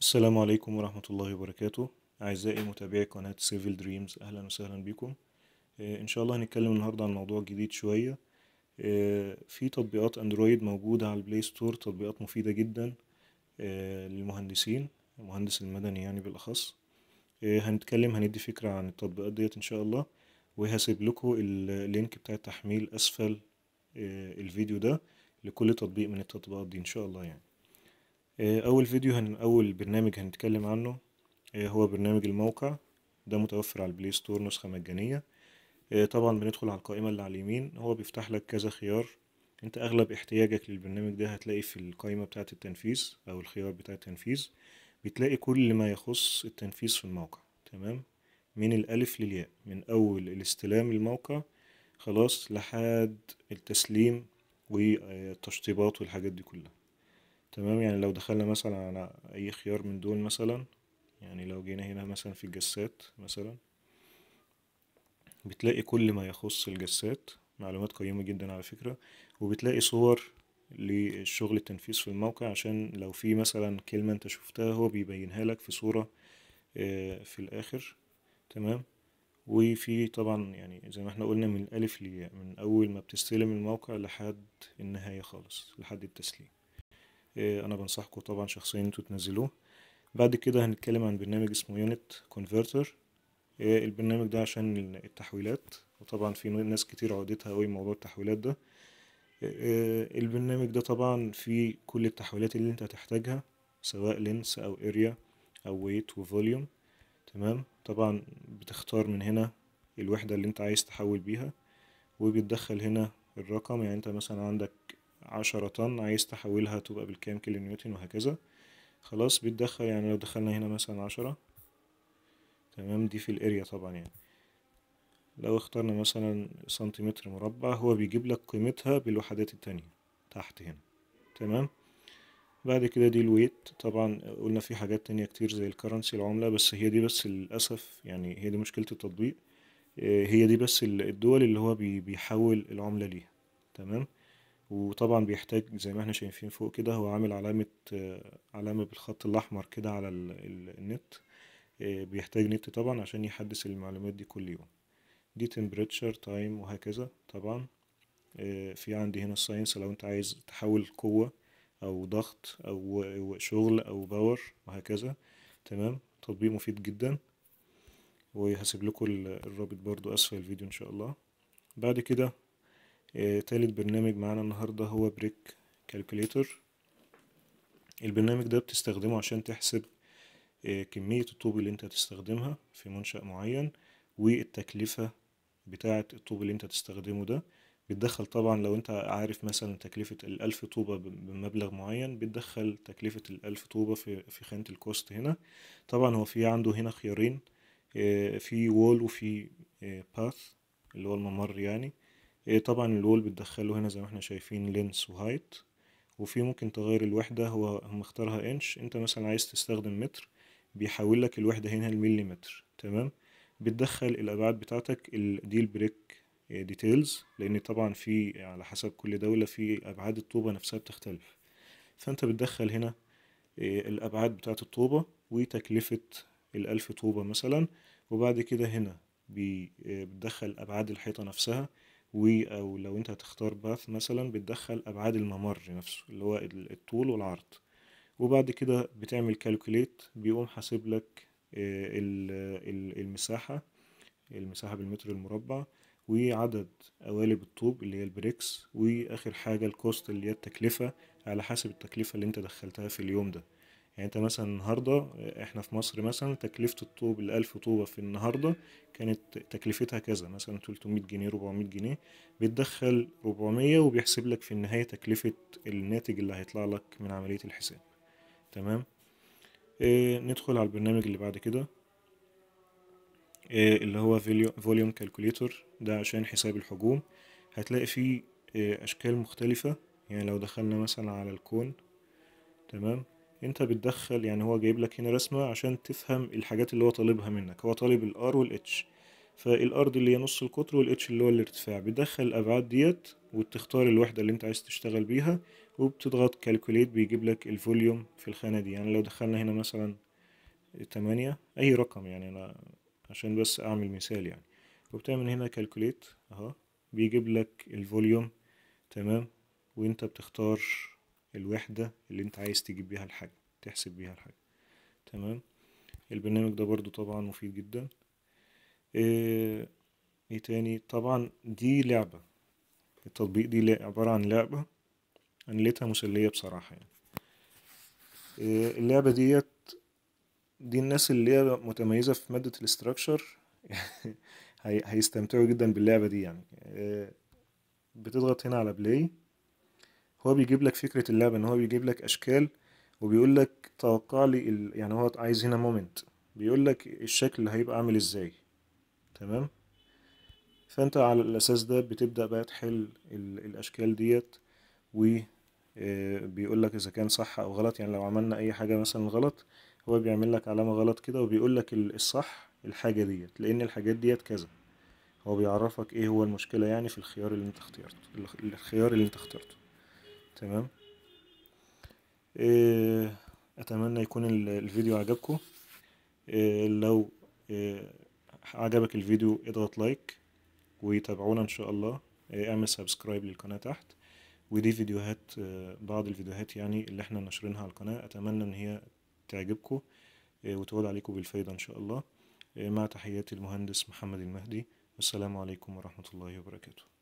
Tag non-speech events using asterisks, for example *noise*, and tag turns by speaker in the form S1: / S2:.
S1: السلام عليكم ورحمة الله وبركاته أعزائي متابعي قناة سيفل دريمز أهلا وسهلا بكم آه، إن شاء الله هنتكلم النهاردة عن موضوع جديد شوية آه، في تطبيقات أندرويد موجودة على البلاي ستور تطبيقات مفيدة جدا آه، للمهندسين المهندس المدني يعني بالأخص هنتكلم هندي فكرة عن التطبيقات ديت إن شاء الله وهسيب لكم اللينك بتاع التحميل أسفل الفيديو ده لكل تطبيق من التطبيقات دي إن شاء الله يعني آه، اول فيديو هن اول برنامج هنتكلم عنه آه، هو برنامج الموقع ده متوفر على البلاي ستور نسخه مجانيه آه، طبعا بندخل على القائمه اللي على اليمين هو بيفتح لك كذا خيار انت اغلب احتياجك للبرنامج ده هتلاقي في القائمه بتاعه التنفيذ او الخيار بتاع التنفيذ بتلاقي كل ما يخص التنفيذ في الموقع تمام من الالف للياء من اول الاستلام الموقع خلاص لحد التسليم والتشطيبات والحاجات دي كلها تمام يعني لو دخلنا مثلا على اي خيار من دول مثلا يعني لو جينا هنا مثلا في الجسات مثلا بتلاقي كل ما يخص الجسات معلومات قيمة جدا على فكرة وبتلاقي صور للشغل التنفيذ في الموقع عشان لو في مثلا كلمة انت شفتها هو بيبينها لك في صورة آه، في الاخر تمام وفي طبعا يعني زي ما احنا قلنا من الالف لياء من اول ما بتستلم الموقع لحد النهاية خالص لحد التسليم إيه، انا بنصحكم طبعا شخصيا انتوا تنزلوه بعد كده هنتكلم عن برنامج اسمه يونت إيه، كونفرتر البرنامج ده عشان التحويلات وطبعا في ناس كتير عودتها قوي موضوع التحويلات ده إيه، البرنامج ده طبعا فيه كل التحويلات اللي انت هتحتاجها سواء لينس او اريا او ويت وفوليوم تمام طبعا بتختار من هنا الوحدة اللي انت عايز تحول بيها وبتدخل هنا الرقم يعني انت مثلا عندك عشرة طن عايز تحولها تبقى بالكام كيلو نيوتن وهكذا خلاص بتدخل يعني لو دخلنا هنا مثلا عشرة تمام دي في الاريا طبعا يعني لو اخترنا مثلا سنتيمتر مربع هو بيجيب لك قيمتها بالوحدات التانية تحت هنا تمام بعد كده دي الويت طبعا قلنا في حاجات تانية كتير زي الكرنسي العملة بس هي دي بس للأسف يعني هي دي مشكلة التطبيق آه، هي دي بس الدول اللي هو بيحول العملة ليها تمام وطبعا بيحتاج زي ما احنا شايفين فوق كده هو عامل علامة آه، علامة بالخط الأحمر كده على النت آه، بيحتاج نت طبعا عشان يحدث المعلومات دي كل يوم دي temperature تايم وهكذا طبعا آه، في عندي هنا الساينس لو انت عايز تحول قوة او ضغط او شغل او باور وهكذا تمام تطبيق مفيد جدا وهسيب لكم الرابط برضو اسفل الفيديو ان شاء الله بعد كده آه، تالت برنامج معانا النهاردة هو بريك كالكوليتر البرنامج ده بتستخدمه عشان تحسب آه، كمية الطوب اللي انت هتستخدمها في منشأ معين والتكلفة بتاعة الطوب اللي انت هتستخدمه ده بتدخل طبعا لو انت عارف مثلا تكلفة الألف طوبة بمبلغ معين بتدخل تكلفة الألف طوبة في, في خانة الكوست هنا طبعا هو في عنده هنا خيارين آه، في وول وفي باث اللي هو الممر يعني إيه، طبعا الوول بتدخله هنا زي ما احنا شايفين لينس وهايت وفي ممكن تغير الوحدة هو مختارها انش انت مثلا عايز تستخدم متر بيحول لك الوحدة هنا المليمتر تمام بتدخل الابعاد بتاعتك الديل بريك ديتيلز لان طبعا في على حسب كل دولة في ابعاد الطوبة نفسها بتختلف فانت بتدخل هنا إيه، الابعاد بتاعة الطوبة وتكلفة الالف طوبة مثلا وبعد كده هنا آه، بتدخل ابعاد الحيطة نفسها و او لو انت هتختار باث مثلا بتدخل ابعاد الممر نفسه اللي هو الطول والعرض وبعد كده بتعمل كالكوليت بيقوم حاسب لك آه، المساحة المساحة بالمتر المربع وعدد قوالب الطوب اللي هي البريكس واخر حاجة الكوست اللي هي التكلفة على حسب التكلفة اللي انت دخلتها في اليوم ده يعني انت مثلا النهاردة احنا في مصر مثلا تكلفة الطوب الألف طوبة في النهاردة كانت تكلفتها كذا مثلا 300 جنيه 400 جنيه بتدخل 400 وبيحسب لك في النهاية تكلفة الناتج اللي هيطلع لك من عملية الحساب تمام اه ندخل على البرنامج اللي بعد كده اه اللي هو فوليوم كالكوليتور ده عشان حساب الحجوم هتلاقي فيه اه أشكال مختلفة يعني لو دخلنا مثلا على الكون تمام انت بتدخل يعني هو جايب لك هنا رسمة عشان تفهم الحاجات اللي هو طالبها منك هو طالب الار والاتش فالارض اللي هي نص القطر والاتش اللي هو الارتفاع بتدخل الابعاد ديت وتختار الوحدة اللي انت عايز تشتغل بيها وبتضغط كالكوليت بيجيب لك الفوليوم في الخانة دي يعني لو دخلنا هنا مثلا تمانية اي رقم يعني انا عشان بس اعمل مثال يعني وبتعمل هنا كالكوليت اهو بيجيب لك الفوليوم تمام وانت بتختار الوحدة اللي انت عايز تجيب بيها الحاجة تحسب بيها الحاجة تمام البرنامج ده برضو طبعا مفيد جدا ايه, ايه تاني طبعا دي لعبة التطبيق دي عبارة عن لعبة انا لقيتها مسلية بصراحة يعني ايه اللعبة ديت دي الناس اللي هي متميزة في مادة الاستراكشر *laughs* هيستمتعوا جدا باللعبة دي يعني آه، بتضغط هنا على بلاي هو بيجيب لك فكرة اللعبة ان هو بيجيب لك اشكال وبيقول لك توقع لي ال... يعني هو عايز هنا مومنت بيقول لك الشكل هيبقى عامل ازاي تمام فانت على الاساس ده بتبدأ بقى تحل ال... الاشكال ديت و آه، بيقول لك اذا كان صح او غلط يعني لو عملنا اي حاجة مثلا غلط هو بيعمل لك علامة غلط كده وبيقول لك الصح الحاجة ديت لان الحاجات ديت كذا هو بيعرفك ايه هو المشكلة يعني في الخيار اللي انت اخترته الخيار اللي انت اخترته تمام إيه اتمنى يكون الفيديو عجبكم إيه لو إيه عجبك الفيديو اضغط لايك وتابعونا ان شاء الله إيه اعمل سبسكرايب للقناه تحت ودي فيديوهات آه، بعض الفيديوهات يعني اللي احنا نشرينها على القناه اتمنى ان هي تعجبكم آه، وتعود عليكم بالفايده ان شاء الله آه، مع تحياتي المهندس محمد المهدي والسلام عليكم ورحمه الله وبركاته